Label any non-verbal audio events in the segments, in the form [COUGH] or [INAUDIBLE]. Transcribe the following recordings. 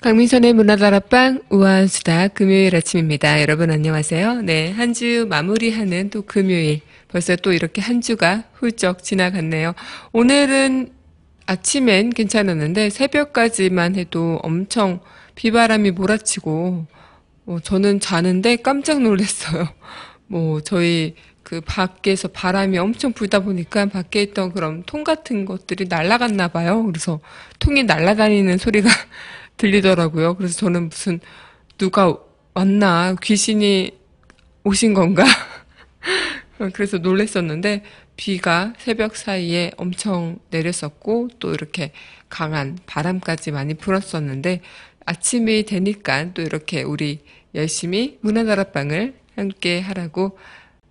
강민선의 문화다락방 우아한 수다 금요일 아침입니다. 여러분 안녕하세요. 네, 한 주 마무리하는 또 금요일. 벌써 또 이렇게 한 주가 훌쩍 지나갔네요. 오늘은 아침엔 괜찮았는데 새벽까지만 해도 엄청 비바람이 몰아치고 어, 저는 자는데 깜짝 놀랐어요. 뭐 저희 그 밖에서 바람이 엄청 불다 보니까 밖에 있던 그런 통 같은 것들이 날아갔나 봐요. 그래서 통이 날아다니는 소리가 [LAUGHS] 들리더라고요. 그래서 저는 무슨 누가 왔나 귀신이 오신 건가? [LAUGHS] 그래서 놀랬었는데 비가 새벽 사이에 엄청 내렸었고 또 이렇게 강한 바람까지 많이 불었었는데 아침이 되니까 또 이렇게 우리 열심히 문화나락방을 함께 하라고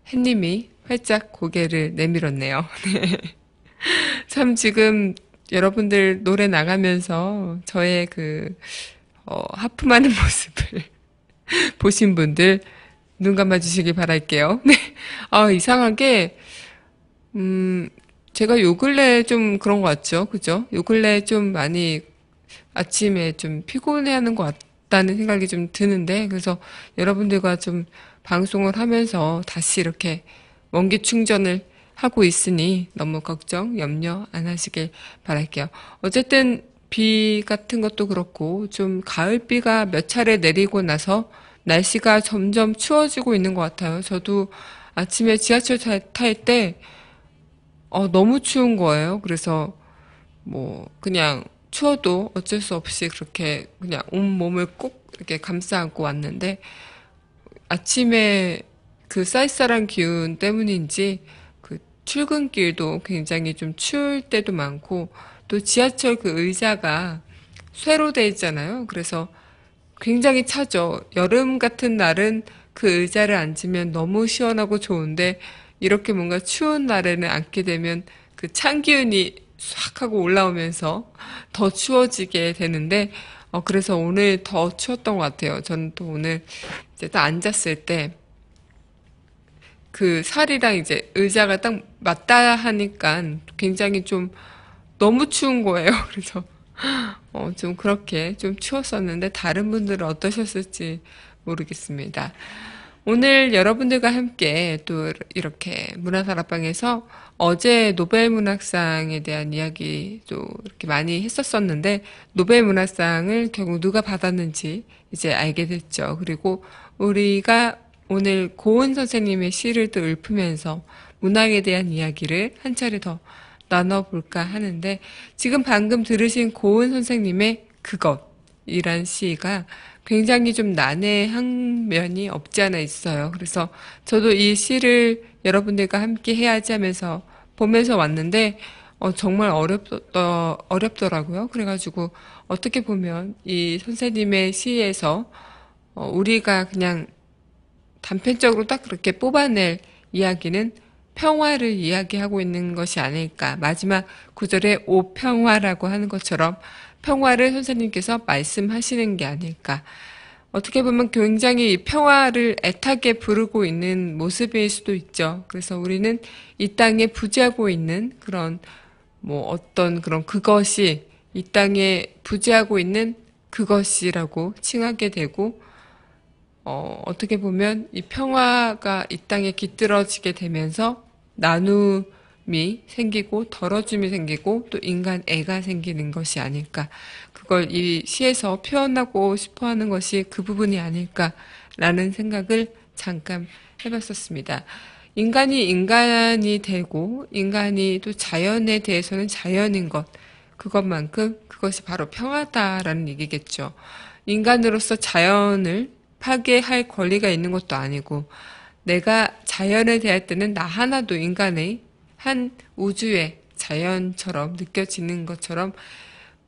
햇님이 활짝 고개를 내밀었네요. [LAUGHS] 네. 참 지금 여러분들 노래 나가면서 저의 그 어, 하품하는 [LAUGHS] 모습을 보신 분들 눈 감아주시길 바랄게요. [LAUGHS] 네. 아, 이상하게, 음, 제가 요 근래 좀 그런 것 같죠? 그죠? 요 근래 좀 많이 아침에 좀 피곤해 하는 것 같다는 생각이 좀 드는데, 그래서 여러분들과 좀 방송을 하면서 다시 이렇게 원기 충전을 하고 있으니 너무 걱정, 염려 안 하시길 바랄게요. 어쨌든 비 같은 것도 그렇고 좀 가을비가 몇 차례 내리고 나서 날씨가 점점 추워지고 있는 것 같아요. 저도 아침에 지하철 탈 때 어, 너무 추운 거예요. 그래서 뭐 그냥 추워도 어쩔 수 없이 그렇게 그냥 온 몸을 꼭 이렇게 감싸 안고 왔는데 아침에 그 쌀쌀한 기운 때문인지 그 출근길도 굉장히 좀 추울 때도 많고 또 지하철 그 의자가 쇠로 돼 있잖아요. 그래서 굉장히 차죠. 여름 같은 날은 그 의자를 앉으면 너무 시원하고 좋은데 이렇게 뭔가 추운 날에는 앉게 되면 그 찬 기운이 싹 하고 올라오면서 더 추워지게 되는데 어, 그래서 오늘 더 추웠던 것 같아요. 저는 또 오늘 이제 딱 앉았을 때 그 살이랑 이제 의자가 딱 맞다 하니까 굉장히 좀 너무 추운 거예요. [LAUGHS] 그래서 어, 좀 그렇게 좀 추웠었는데 다른 분들은 어떠셨을지 모르겠습니다. 오늘 여러분들과 함께 또 이렇게 문화사락방에서 어제 노벨문학상에 대한 이야기도 이렇게 많이 했었었는데 노벨문학상을 결국 누가 받았는지 이제 알게 됐죠. 그리고 우리가 오늘 고은 선생님의 시를 또 읊으면서 문학에 대한 이야기를 한 차례 더 나눠볼까 하는데 지금 방금 들으신 고은 선생님의 그것이란 시가 굉장히 좀 난해한 면이 없지 않아 있어요. 그래서 저도 이 시를 여러분들과 함께 해야지 하면서 보면서 왔는데 어, 정말 어렵더, 어, 어렵더라고요. 그래가지고 어떻게 보면 이 선생님의 시에서 어, 우리가 그냥 단편적으로 딱 그렇게 뽑아낼 이야기는 평화를 이야기하고 있는 것이 아닐까. 마지막 구절에 오평화라고 하는 것처럼 평화를 선생님께서 말씀하시는 게 아닐까. 어떻게 보면 굉장히 평화를 애타게 부르고 있는 모습일 수도 있죠. 그래서 우리는 이 땅에 부재하고 있는 그런 뭐 어떤 그런 그것이 이 땅에 부재하고 있는 그것이라고 칭하게 되고 어, 어떻게 보면 이 평화가 이 땅에 깃들어지게 되면서 나누 미 생기고 덜어짐이 생기고 또 인간 애가 생기는 것이 아닐까 그걸 이 시에서 표현하고 싶어하는 것이 그 부분이 아닐까라는 생각을 잠깐 해봤었습니다. 인간이 인간이 되고 인간이 또 자연에 대해서는 자연인 것 그것만큼 그것이 바로 평화다라는 얘기겠죠. 인간으로서 자연을 파괴할 권리가 있는 것도 아니고 내가 자연에 대할 때는 나 하나도 인간의 한 우주의 자연처럼 느껴지는 것처럼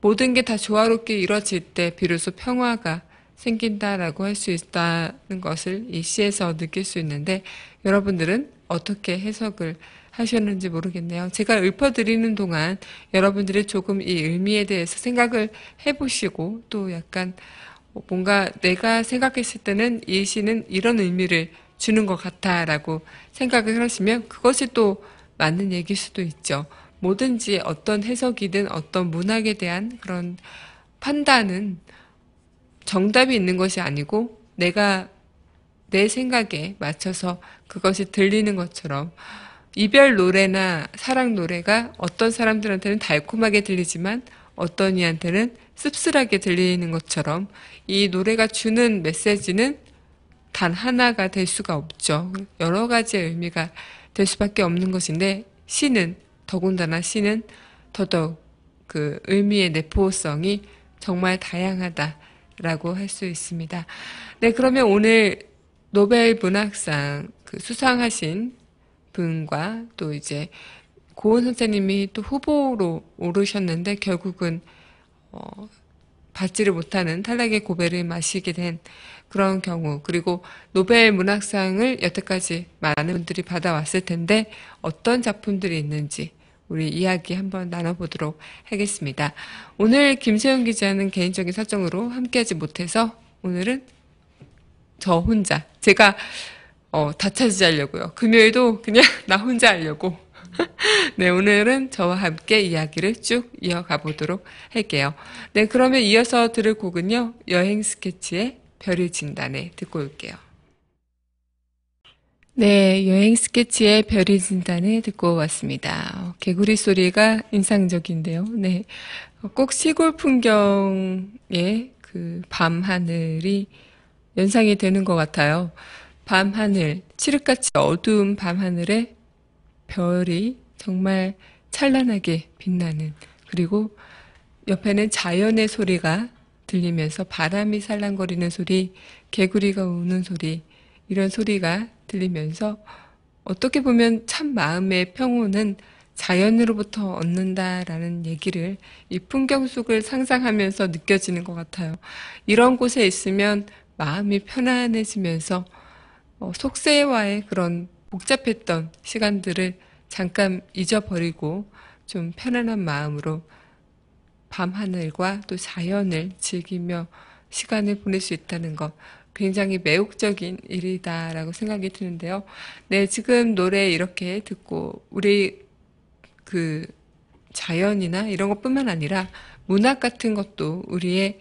모든 게 다 조화롭게 이뤄질때 비로소 평화가 생긴다라고 할 수 있다는 것을 이 시에서 느낄 수 있는데 여러분들은 어떻게 해석을 하셨는지 모르겠네요. 제가 읊어드리는 동안 여러분들이 조금 이 의미에 대해서 생각을 해보시고 또 약간 뭔가 내가 생각했을 때는 이 시는 이런 의미를 주는 것 같아라고 생각을 하시면 그것이 또 맞는 얘기일 수도 있죠. 뭐든지 어떤 해석이든 어떤 문학에 대한 그런 판단은 정답이 있는 것이 아니고 내가 내 생각에 맞춰서 그것이 들리는 것처럼 이별 노래나 사랑 노래가 어떤 사람들한테는 달콤하게 들리지만 어떤 이한테는 씁쓸하게 들리는 것처럼 이 노래가 주는 메시지는 단 하나가 될 수가 없죠. 여러 가지의 의미가 될 수밖에 없는 것인데 시는 더군다나 시는 더더욱 그 의미의 내포성이 정말 다양하다라고 할 수 있습니다. 네, 그러면 오늘 노벨 문학상 그 수상하신 분과 또 이제 고은 선생님이 또 후보로 오르셨는데 결국은 어, 받지를 못하는 탈락의 고배를 마시게 된 그런 경우 그리고 노벨 문학상을 여태까지 많은 분들이 받아왔을 텐데 어떤 작품들이 있는지 우리 이야기 한번 나눠보도록 하겠습니다. 오늘 김세훈 기자는 개인적인 사정으로 함께하지 못해서 오늘은 저 혼자 제가 어, 다 차지하려고요. 금요일도 그냥 [LAUGHS] 나 혼자 하려고. [LAUGHS] 네, 오늘은 저와 함께 이야기를 쭉 이어가 보도록 할게요. 네, 그러면 이어서 들을 곡은요. 여행 스케치의 별의 진단에 듣고 올게요. 네, 여행 스케치의 별의 진단에 듣고 왔습니다. 어, 개구리 소리가 인상적인데요. 네. 어, 꼭 시골 풍경의 그 밤하늘이 연상이 되는 것 같아요. 밤하늘, 칠흑같이 어두운 밤하늘에 별이 정말 찬란하게 빛나는, 그리고 옆에는 자연의 소리가 들리면서 바람이 살랑거리는 소리, 개구리가 우는 소리, 이런 소리가 들리면서 어떻게 보면 참 마음의 평온은 자연으로부터 얻는다라는 얘기를 이 풍경 속을 상상하면서 느껴지는 것 같아요. 이런 곳에 있으면 마음이 편안해지면서 어, 속세와의 그런 복잡했던 시간들을 잠깐 잊어버리고 좀 편안한 마음으로 밤하늘과 또 자연을 즐기며 시간을 보낼 수 있다는 것 굉장히 매혹적인 일이다라고 생각이 드는데요. 네, 지금 노래 이렇게 듣고 우리 그 자연이나 이런 것뿐만 아니라 문학 같은 것도 우리의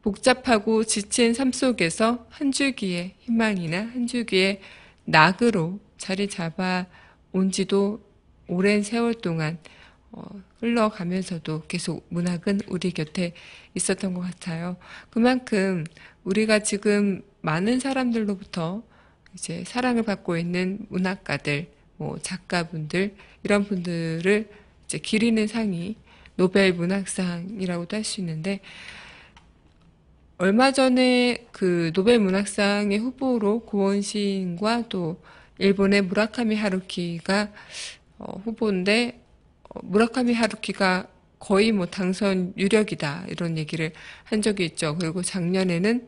복잡하고 지친 삶 속에서 한 줄기의 희망이나 한 줄기의 낙으로 자리 잡아 온 지도 오랜 세월 동안 어, 흘러가면서도 계속 문학은 우리 곁에 있었던 것 같아요. 그만큼 우리가 지금 많은 사람들로부터 이제 사랑을 받고 있는 문학가들, 뭐 작가분들 이런 분들을 이제 기리는 상이 노벨 문학상이라고도 할 수 있는데 얼마 전에 그 노벨 문학상의 후보로 고원 시인과 또 일본의 무라카미 하루키가 어, 후보인데 무라카미 하루키가 거의 뭐 당선 유력이다 이런 얘기를 한 적이 있죠. 그리고 작년에는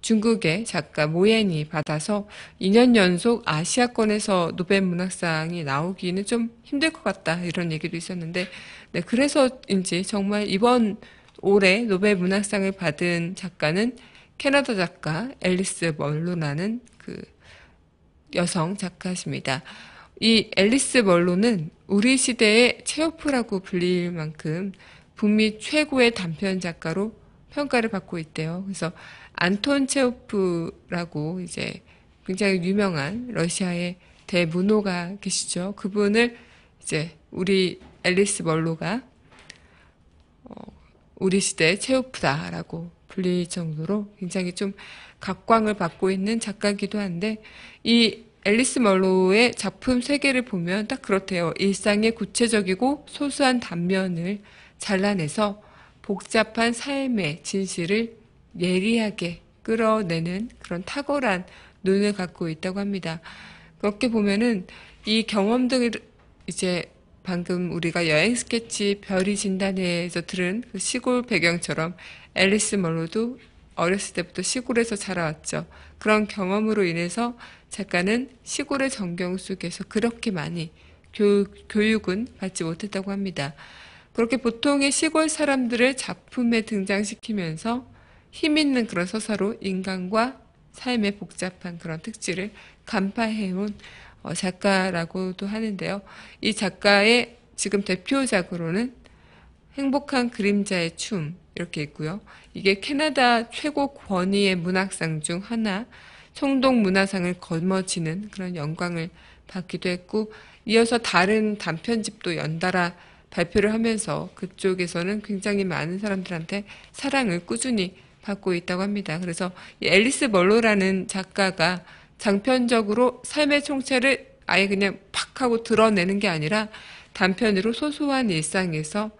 중국의 작가 모옌이 받아서 2년 연속 아시아권에서 노벨 문학상이 나오기는 좀 힘들 것 같다 이런 얘기도 있었는데 네, 그래서인지 정말 이번 올해 노벨 문학상을 받은 작가는 캐나다 작가 앨리스 멀로나는 그 여성 작가십니다. 이 앨리스 멀로는 우리 시대의 체오프라고 불릴 만큼 북미 최고의 단편 작가로 평가를 받고 있대요. 그래서 안톤 체오프라고 이제 굉장히 유명한 러시아의 대문호가 계시죠. 그분을 이제 우리 앨리스 멀로가 어, 우리 시대의 체오프다라고 불릴 정도로 굉장히 좀 각광을 받고 있는 작가기도 한데 이 앨리스 멀로의 작품 세계를 보면 딱 그렇대요. 일상의 구체적이고 소소한 단면을 잘라내서 복잡한 삶의 진실을 예리하게 끌어내는 그런 탁월한 눈을 갖고 있다고 합니다. 그렇게 보면은 이경험등을 이제 방금 우리가 여행 스케치 별이 진단에서 들은 그 시골 배경처럼 앨리스 멀로도 어렸을 때부터 시골에서 자라왔죠. 그런 경험으로 인해서 작가는 시골의 전경 속에서 그렇게 많이 교육, 은 받지 못했다고 합니다. 그렇게 보통의 시골 사람들을 작품에 등장시키면서 힘 있는 그런 서사로 인간과 삶의 복잡한 그런 특질을 간파해온 어, 작가라고도 하는데요. 이 작가의 지금 대표작으로는 행복한 그림자의 춤, 이렇게 있고요. 이게 캐나다 최고 권위의 문학상 중 하나, 총동 문화상을 거머쥐는 그런 영광을 받기도 했고, 이어서 다른 단편집도 연달아 발표를 하면서 그쪽에서는 굉장히 많은 사람들한테 사랑을 꾸준히 받고 있다고 합니다. 그래서 앨리스 멀로라는 작가가 장편적으로 삶의 총체를 아예 그냥 팍 하고 드러내는 게 아니라 단편으로 소소한 일상에서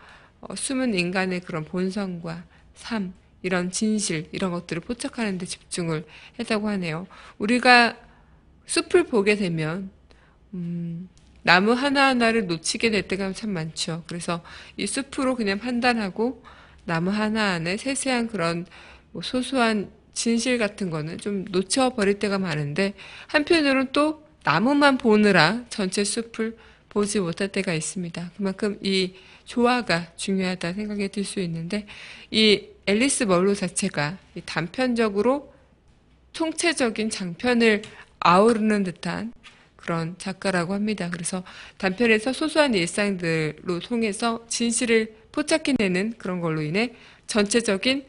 어, 숨은 인간의 그런 본성과 삶, 이런 진실, 이런 것들을 포착하는 데 집중을 했다고 하네요. 우리가 숲을 보게 되면, 음, 나무 하나하나를 놓치게 될 때가 참 많죠. 그래서 이 숲으로 그냥 판단하고 나무 하나 안에 세세한 그런 뭐 소소한 진실 같은 거는 좀 놓쳐버릴 때가 많은데 한편으로는 또 나무만 보느라 전체 숲을 보지 못할 때가 있습니다. 그만큼 이 조화가 중요하다 생각이 들 수 있는데 이 앨리스 멀로 자체가 단편적으로 총체적인 장편을 아우르는 듯한 그런 작가라고 합니다. 그래서 단편에서 소소한 일상들로 통해서 진실을 포착해내는 그런 걸로 인해 전체적인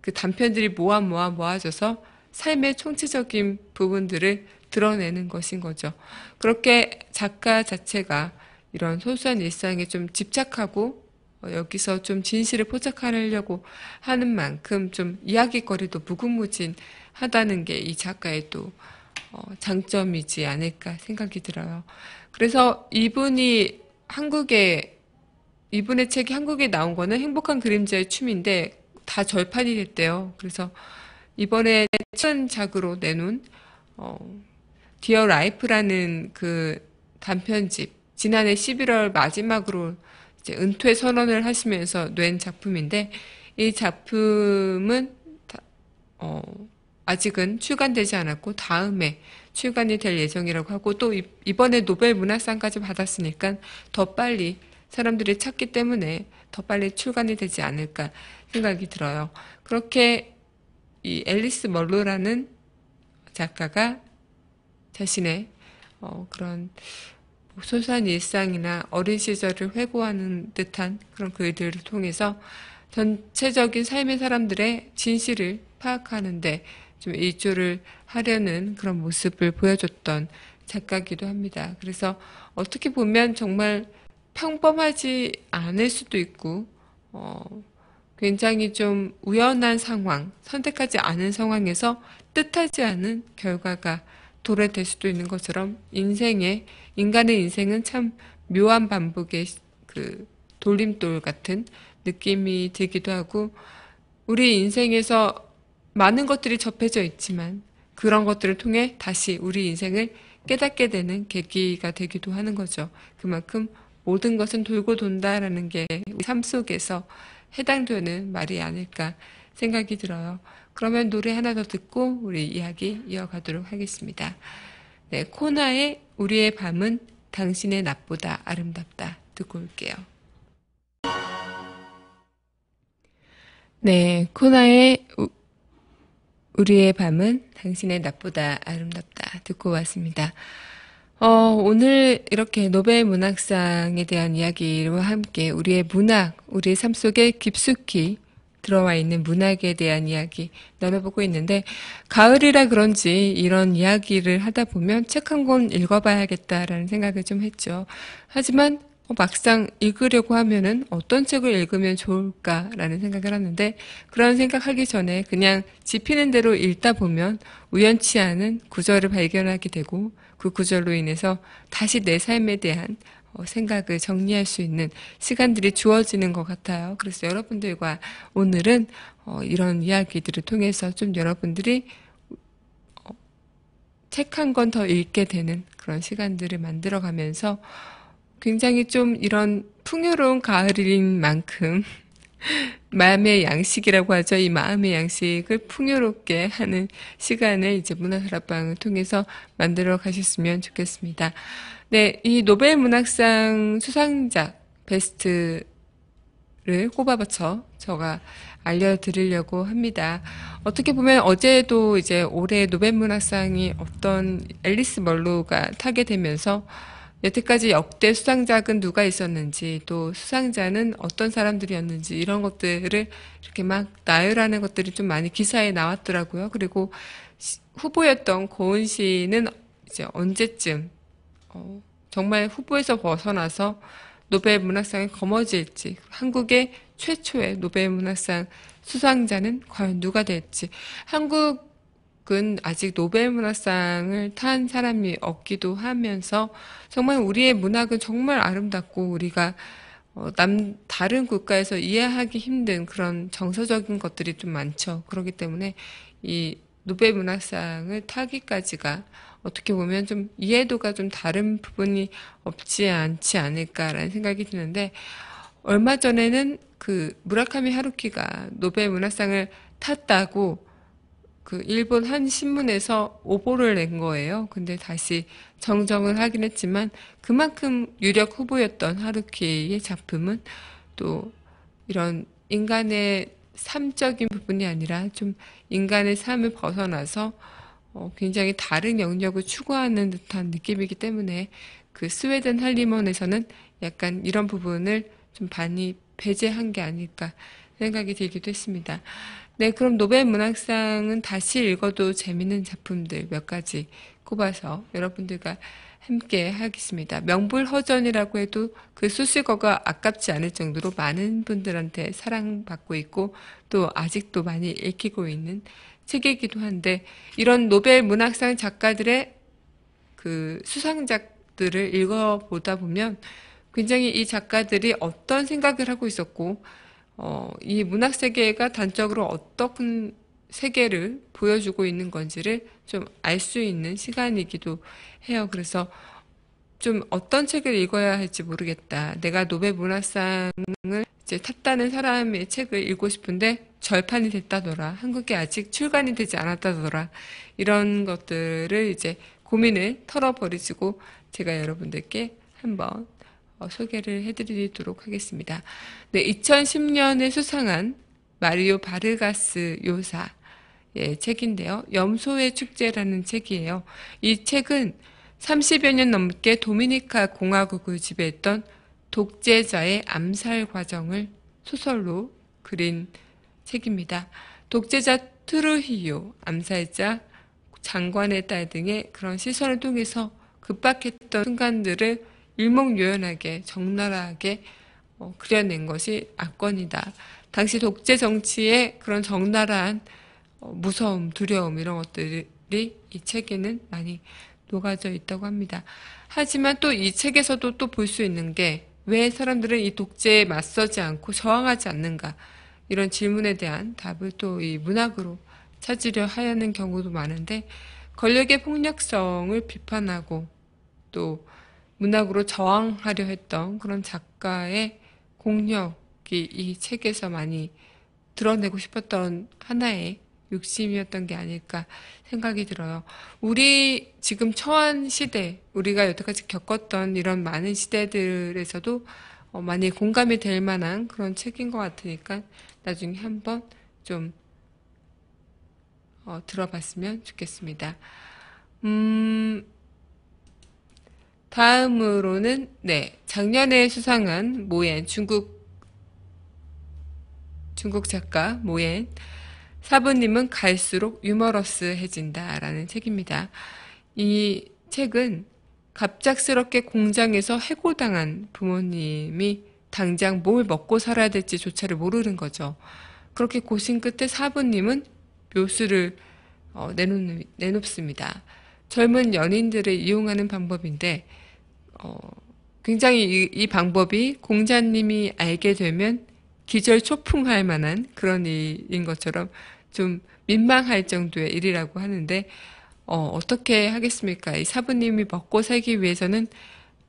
그 단편들이 모아 모아 모아져서 삶의 총체적인 부분들을 드러내는 것인 거죠. 그렇게 작가 자체가 이런 소소한 일상에 좀 집착하고 어, 여기서 좀 진실을 포착하려고 하는 만큼 좀 이야기거리도 무궁무진하다는 게 이 작가의 또 어, 장점이지 않을까 생각이 들어요. 그래서 이분이 한국에 이분의 책이 한국에 나온 거는 행복한 그림자의 춤인데 다 절판이 됐대요. 그래서 이번에 첫근작으로 내놓은 어, 디어 라이프라는 그 단편집 지난해 11월 마지막으로 이제 은퇴 선언을 하시면서 낸 작품인데 이 작품은 다, 어, 아직은 출간되지 않았고 다음에 출간이 될 예정이라고 하고 또 이번에 노벨 문학상까지 받았으니까 더 빨리 사람들이 찾기 때문에 더 빨리 출간이 되지 않을까 생각이 들어요. 그렇게 이 앨리스 멀로라는 작가가 자신의 어, 그런 소소한 일상이나 어린 시절을 회고하는 듯한 그런 글들을 그 통해서 전체적인 삶의 사람들의 진실을 파악하는데 좀 일조를 하려는 그런 모습을 보여줬던 작가기도 합니다. 그래서 어떻게 보면 정말 평범하지 않을 수도 있고, 어, 굉장히 좀 우연한 상황, 선택하지 않은 상황에서 뜻하지 않은 결과가 돌에 될 수도 있는 것처럼 인생에 인간의 인생은 참 묘한 반복의 그 돌림돌 같은 느낌이 들기도 하고 우리 인생에서 많은 것들이 접해져 있지만 그런 것들을 통해 다시 우리 인생을 깨닫게 되는 계기가 되기도 하는 거죠. 그만큼 모든 것은 돌고 돈다라는 게 삶 속에서 해당되는 말이 아닐까 생각이 들어요. 그러면 노래 하나 더 듣고 우리 이야기 이어가도록 하겠습니다. 네, 코나의 우리의 밤은 당신의 낮보다 아름답다 듣고 올게요. 네, 코나의 우, 우리의 밤은 당신의 낮보다 아름답다 듣고 왔습니다. 어, 오늘 이렇게 노벨 문학상에 대한 이야기와 함께 우리의 문학, 우리의 삶 속에 깊숙이 들어와 있는 문학에 대한 이야기 나눠보고 있는데 가을이라 그런지 이런 이야기를 하다 보면 책 한 권 읽어봐야겠다라는 생각을 좀 했죠. 하지만 어, 막상 읽으려고 하면은 어떤 책을 읽으면 좋을까라는 생각을 하는데 그런 생각하기 전에 그냥 지피는 대로 읽다 보면 우연치 않은 구절을 발견하게 되고 그 구절로 인해서 다시 내 삶에 대한 어, 생각을 정리할 수 있는 시간들이 주어지는 것 같아요. 그래서 여러분들과 오늘은 어, 이런 이야기들을 통해서 좀 여러분들이 어, 책한 권 더 읽게 되는 그런 시간들을 만들어 가면서 굉장히 좀 이런 풍요로운 가을인 만큼 [LAUGHS] 마음의 양식이라고 하죠. 이 마음의 양식을 풍요롭게 하는 시간을 이제 문화사락방을 통해서 만들어 가셨으면 좋겠습니다. 네, 이 노벨 문학상 수상작 베스트를 꼽아서 제가 알려드리려고 합니다. 어떻게 보면 어제도 이제 올해 노벨 문학상이 어떤 앨리스 멀로가 타게 되면서 여태까지 역대 수상작은 누가 있었는지 또 수상자는 어떤 사람들이었는지 이런 것들을 이렇게 막 나열하는 것들이 좀 많이 기사에 나왔더라고요. 그리고 후보였던 고은 씨는 이제 언제쯤 정말 후보에서 벗어나서 노벨 문학상에 거머쥘지 한국의 최초의 노벨 문학상 수상자는 과연 누가 될지 한국은 아직 노벨 문학상을 탄 사람이 없기도 하면서 정말 우리의 문학은 정말 아름답고 우리가 어, 남 다른 국가에서 이해하기 힘든 그런 정서적인 것들이 좀 많죠. 그렇기 때문에 이 노벨 문학상을 타기까지가 어떻게 보면 좀 이해도가 좀 다른 부분이 없지 않지 않을까라는 생각이 드는데 얼마 전에는 그 무라카미 하루키가 노벨 문학상을 탔다고 그 일본 한 신문에서 오보를 낸 거예요. 근데 다시 정정을 하긴 했지만 그만큼 유력 후보였던 하루키의 작품은 또 이런 인간의 삶적인 부분이 아니라 좀 인간의 삶을 벗어나서 어, 굉장히 다른 영역을 추구하는 듯한 느낌이기 때문에 그 스웨덴 할리먼에서는 약간 이런 부분을 좀 많이 배제한 게 아닐까 생각이 들기도 했습니다. 네, 그럼 노벨 문학상은 다시 읽어도 재밌는 작품들 몇 가지 꼽아서 여러분들과 함께 하겠습니다. 명불허전이라고 해도 그 수식어가 아깝지 않을 정도로 많은 분들한테 사랑받고 있고 또 아직도 많이 읽히고 있는 책이기도 한데 이런 노벨 문학상 작가들의 그 수상작들을 읽어보다 보면 굉장히 이 작가들이 어떤 생각을 하고 있었고 어, 이 문학 세계가 단적으로 어떤 세계를 보여주고 있는 건지를 좀 알 수 있는 시간이기도 해요. 그래서 좀 어떤 책을 읽어야 할지 모르겠다. 내가 노벨 문학상을 이제 탔다는 사람의 책을 읽고 싶은데 절판이 됐다더라. 한국에 아직 출간이 되지 않았다더라. 이런 것들을 이제 고민을 털어버리시고 제가 여러분들께 한번 어, 소개를 해드리도록 하겠습니다. 네, 2010년에 수상한 마리오 바르가스 요사 의 책인데요. 염소의 축제라는 책이에요. 이 책은 30여 년 넘게 도미니카 공화국을 지배했던 독재자의 암살 과정을 소설로 그린 책입니다. 독재자 트루히요, 암살자, 장관의 딸 등의 그런 시선을 통해서 급박했던 순간들을 일목요연하게 적나라하게 어, 그려낸 것이 악권이다. 당시 독재 정치의 그런 적나라한 어, 무서움, 두려움 이런 것들이 이 책에는 많이 녹아져 있다고 합니다. 하지만 또 이 책에서도 또 볼 수 있는 게 왜 사람들은 이 독재에 맞서지 않고 저항하지 않는가 이런 질문에 대한 답을 또 이 문학으로 찾으려 하는 경우도 많은데 권력의 폭력성을 비판하고 또 문학으로 저항하려 했던 그런 작가의 공력이 이 책에서 많이 드러내고 싶었던 하나의 욕심이었던 게 아닐까 생각이 들어요. 우리 지금 처한 시대, 우리가 여태까지 겪었던 이런 많은 시대들에서도 어, 많이 공감이 될 만한 그런 책인 것 같으니까 나중에 한번 좀 어, 들어봤으면 좋겠습니다. 음, 다음으로는 네 작년에 수상한 모옌 중국 중국 작가 모옌 사부님은 갈수록 유머러스해진다 라는 책입니다. 이 책은 갑작스럽게 공장에서 해고당한 부모님이 당장 뭘 먹고 살아야 될지 조차를 모르는 거죠. 그렇게 고심 끝에 사부님은 묘수를 어, 내놓, 내놓습니다. 젊은 연인들을 이용하는 방법인데 어, 굉장히 이, 이, 방법이 공자님이 알게 되면 기절초풍할 만한 그런 일인 것처럼 좀 민망할 정도의 일이라고 하는데 어, 어떻게 하겠습니까? 이 사부님이 먹고 살기 위해서는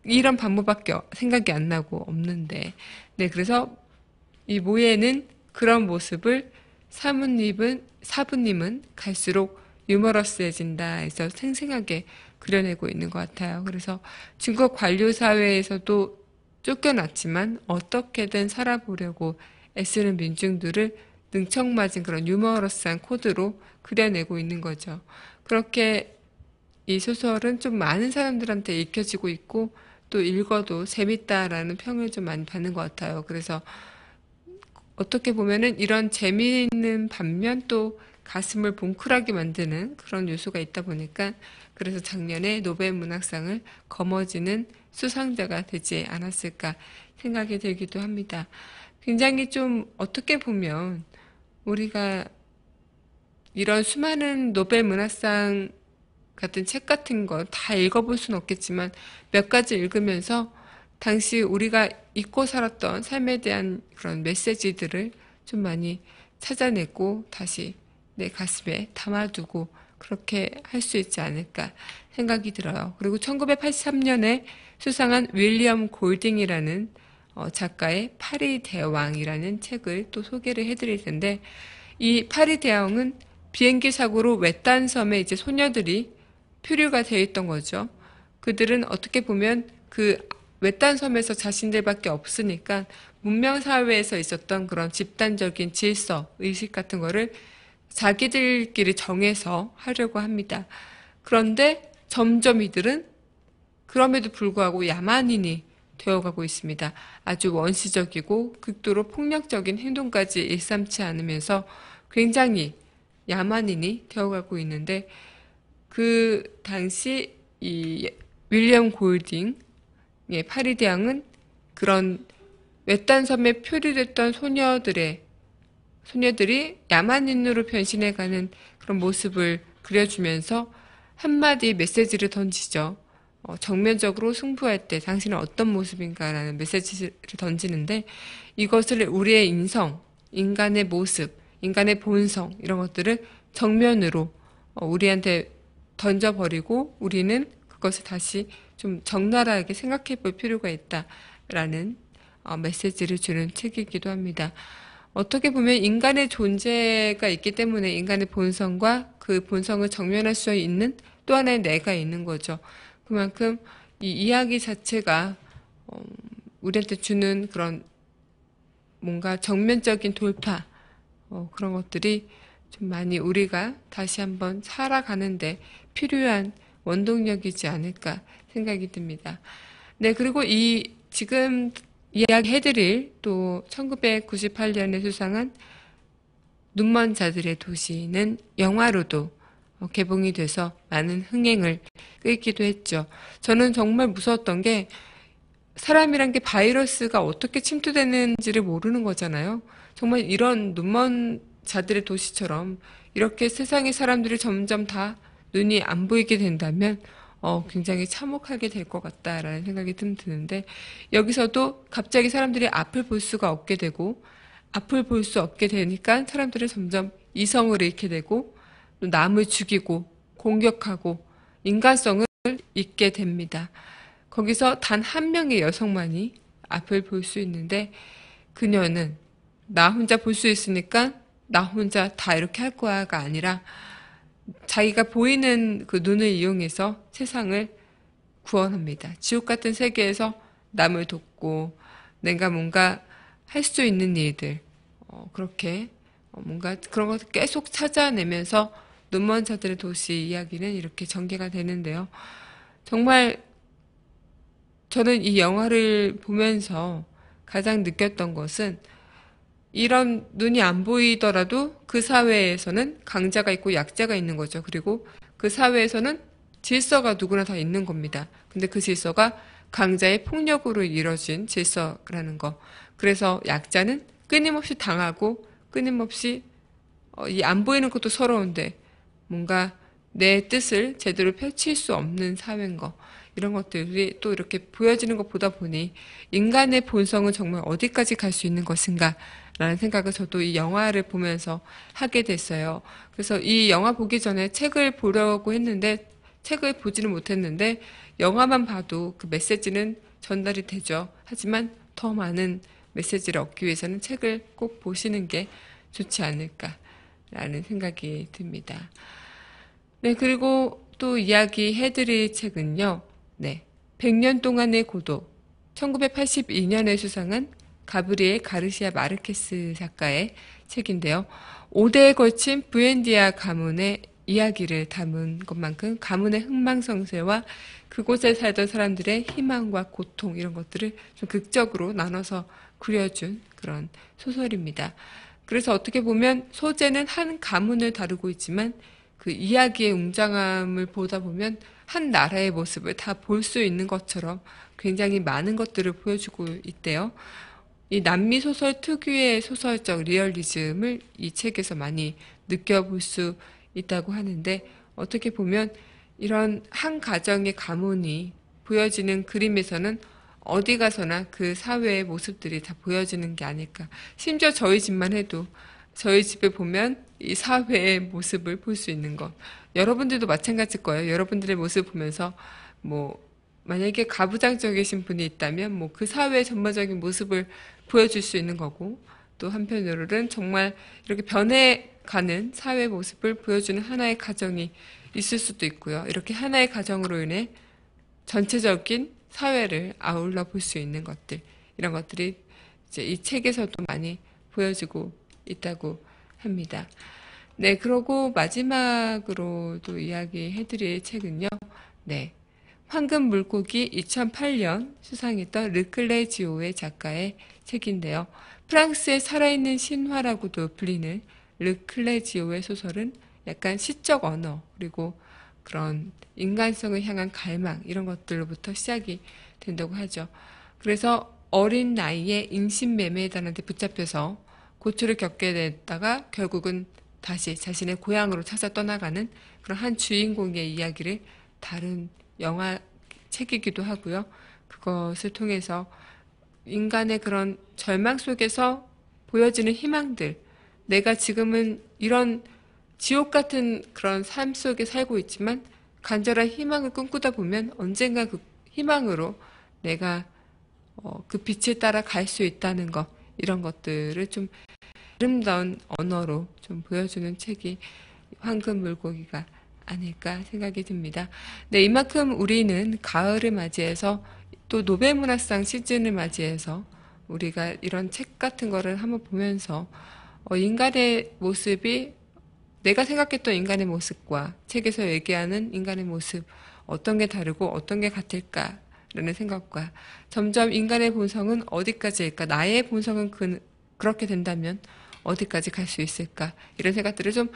이런 방법밖에 생각이 안 나고 없는데. 네, 그래서 이 모예는 그런 모습을 사부님은, 사부님은 갈수록 유머러스해진다 해서 생생하게 그려내고 있는 것 같아요. 그래서 증거 관료 사회에서도 쫓겨났지만 어떻게든 살아보려고 애쓰는 민중들을 능청맞은 그런 유머러스한 코드로 그려내고 있는 거죠. 그렇게 이 소설은 좀 많은 사람들한테 읽혀지고 있고 또 읽어도 재밌다라는 평을 좀 많이 받는 것 같아요. 그래서 어떻게 보면은 이런 재미있는 반면 또 가슴을 봉클하게 만드는 그런 요소가 있다 보니까 그래서 작년에 노벨 문학상을 거머쥐는 수상자가 되지 않았을까 생각이 들기도 합니다. 굉장히 좀 어떻게 보면 우리가 이런 수많은 노벨 문학상 같은 책 같은 거 다 읽어볼 수는 없겠지만 몇 가지 읽으면서 당시 우리가 잊고 살았던 삶에 대한 그런 메시지들을 좀 많이 찾아내고 다시 내 가슴에 담아두고 그렇게 할 수 있지 않을까 생각이 들어요. 그리고 1983년에 수상한 윌리엄 골딩이라는 어, 작가의 파리 대왕이라는 책을 또 소개를 해드릴 텐데 이 파리 대왕은 비행기 사고로 외딴 섬에 이제 소녀들이 표류가 되어 있던 거죠. 그들은 어떻게 보면 그 외딴 섬에서 자신들밖에 없으니까 문명 사회에서 있었던 그런 집단적인 질서 의식 같은 거를 자기들끼리 정해서 하려고 합니다. 그런데 점점 이들은 그럼에도 불구하고 야만인이 되어가고 있습니다. 아주 원시적이고 극도로 폭력적인 행동까지 일삼지 않으면서 굉장히 야만인이 되어가고 있는데 그 당시 이 윌리엄 골딩의 파리대왕은 그런 외딴 섬에 표류됐던 소녀들의 소녀들이 야만인으로 변신해가는 그런 모습을 그려주면서 한마디 메시지를 던지죠. 어, 정면적으로 승부할 때 당신은 어떤 모습인가라는 메시지를 던지는데 이것을 우리의 인성, 인간의 모습, 인간의 본성 이런 것들을 정면으로 어, 우리한테 던져버리고 우리는 그것을 다시 좀 적나라하게 생각해 볼 필요가 있다라는 어, 메시지를 주는 책이기도 합니다. 어떻게 보면 인간의 존재가 있기 때문에 인간의 본성과 그 본성을 정면할 수 있는 또 하나의 내가 있는 거죠. 그만큼 이 이야기 자체가 어, 우리한테 주는 그런 뭔가 정면적인 돌파 어, 그런 것들이 좀 많이 우리가 다시 한번 살아가는데 필요한 원동력이지 않을까 생각이 듭니다. 네, 그리고 이 지금 이야기해드릴 또 1998년에 수상한 눈먼 자들의 도시는 영화로도 어, 개봉이 돼서 많은 흥행을 끌기도 했죠. 저는 정말 무서웠던 게 사람이란 게 바이러스가 어떻게 침투되는지를 모르는 거잖아요. 정말 이런 눈먼 자들의 도시처럼 이렇게 세상의 사람들이 점점 다 눈이 안 보이게 된다면 어, 굉장히 참혹하게 될 것 같다라는 생각이 좀 드는데 여기서도 갑자기 사람들이 앞을 볼 수가 없게 되고 앞을 볼 수 없게 되니까 사람들은 점점 이성을 잃게 되고 남을 죽이고 공격하고 인간성을 잊게 됩니다. 거기서 단 한 명의 여성만이 앞을 볼 수 있는데 그녀는 나 혼자 볼 수 있으니까 나 혼자 다 이렇게 할 거야가 아니라 자기가 보이는 그 눈을 이용해서 세상을 구원합니다. 지옥 같은 세계에서 남을 돕고 내가 뭔가 할 수 있는 일들 어, 그렇게 뭔가 그런 것을 계속 찾아내면서 눈먼 자들의 도시 이야기는 이렇게 전개가 되는데요. 정말 저는 이 영화를 보면서 가장 느꼈던 것은 이런 눈이 안 보이더라도 그 사회에서는 강자가 있고 약자가 있는 거죠. 그리고 그 사회에서는 질서가 누구나 다 있는 겁니다. 근데 그 질서가 강자의 폭력으로 이뤄진 질서라는 거. 그래서 약자는 끊임없이 당하고 끊임없이 어, 이안 보이는 것도 서러운데 뭔가 내 뜻을 제대로 펼칠 수 없는 사회인 거 이런 것들이 또 이렇게 보여지는 것 보다 보니 인간의 본성은 정말 어디까지 갈 수 있는 것인가 라는 생각을 저도 이 영화를 보면서 하게 됐어요. 그래서 이 영화 보기 전에 책을 보려고 했는데 책을 보지는 못했는데 영화만 봐도 그 메시지는 전달이 되죠. 하지만 더 많은 메시지를 얻기 위해서는 책을 꼭 보시는 게 좋지 않을까 라는 생각이 듭니다. 네, 그리고 또 이야기해드릴 책은요. 네, 100년 동안의 고도, 1982년에 수상한 가브리엘 가르시아 마르케스 작가의 책인데요. 5대에 걸친 부엔디아 가문의 이야기를 담은 것만큼 가문의 흥망성쇠와 그곳에 살던 사람들의 희망과 고통 이런 것들을 좀 극적으로 나눠서 그려준 그런 소설입니다. 그래서 어떻게 보면 소재는 한 가문을 다루고 있지만 그 이야기의 웅장함을 보다 보면 한 나라의 모습을 다 볼 수 있는 것처럼 굉장히 많은 것들을 보여주고 있대요. 이 남미 소설 특유의 소설적 리얼리즘을 이 책에서 많이 느껴볼 수 있다고 하는데 어떻게 보면 이런 한 가정의 가문이 보여지는 그림에서는 어디 가서나 그 사회의 모습들이 다 보여지는 게 아닐까. 심지어 저희 집만 해도 저희 집에 보면 이 사회의 모습을 볼 수 있는 것. 여러분들도 마찬가지일 거예요. 여러분들의 모습 보면서 뭐 만약에 가부장적이신 분이 있다면 뭐 그 사회의 전반적인 모습을 보여줄 수 있는 거고 또 한편으로는 정말 이렇게 변해가는 사회 모습을 보여주는 하나의 가정이 있을 수도 있고요. 이렇게 하나의 가정으로 인해 전체적인 사회를 아울러 볼 수 있는 것들 이런 것들이 이제 이 책에서도 많이 보여지고 있다고 합니다. 네, 그러고 마지막으로 또 이야기해드릴 책은요. 네, 황금 물고기 2008년 수상했던 르클레 지오의 작가의 책인데요. 프랑스의 살아있는 신화라고도 불리는 르클레 지오의 소설은 약간 시적 언어 그리고 그런 인간성을 향한 갈망 이런 것들로부터 시작이 된다고 하죠. 그래서 어린 나이에 인신매매단한테 붙잡혀서 고초를 겪게 됐다가 결국은 다시 자신의 고향으로 찾아 떠나가는 그런 한 주인공의 이야기를 다른 영화 책이기도 하고요. 그것을 통해서 인간의 그런 절망 속에서 보여지는 희망들, 내가 지금은 이런 지옥 같은 그런 삶 속에 살고 있지만 간절한 희망을 꿈꾸다 보면 언젠가 그 희망으로 내가 어, 그 빛에 따라 갈 수 있다는 것 이런 것들을 좀 아름다운 언어로 좀 보여주는 책이 황금 물고기가 아닐까 생각이 듭니다. 네, 이만큼 우리는 가을을 맞이해서 또 노벨 문학상 시즌을 맞이해서 우리가 이런 책 같은 거를 한번 보면서 어, 인간의 모습이 내가 생각했던 인간의 모습과 책에서 얘기하는 인간의 모습, 어떤 게 다르고 어떤 게 같을까? 라는 생각과 점점 인간의 본성은 어디까지일까? 나의 본성은 그, 그렇게 된다면 어디까지 갈 수 있을까? 이런 생각들을 좀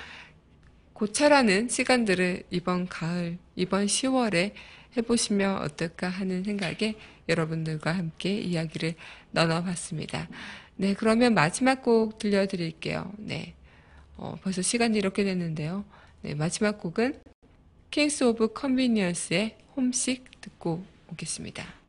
고찰하는 시간들을 이번 가을, 이번 10월에 해보시면 어떨까 하는 생각에 여러분들과 함께 이야기를 나눠봤습니다. 네, 그러면 마지막 곡 들려드릴게요. 네. 어, 벌써 시간이 이렇게 됐는데요. 네, 마지막 곡은 킹스 오브 컨비니언스의 홈식 듣고 오겠습니다.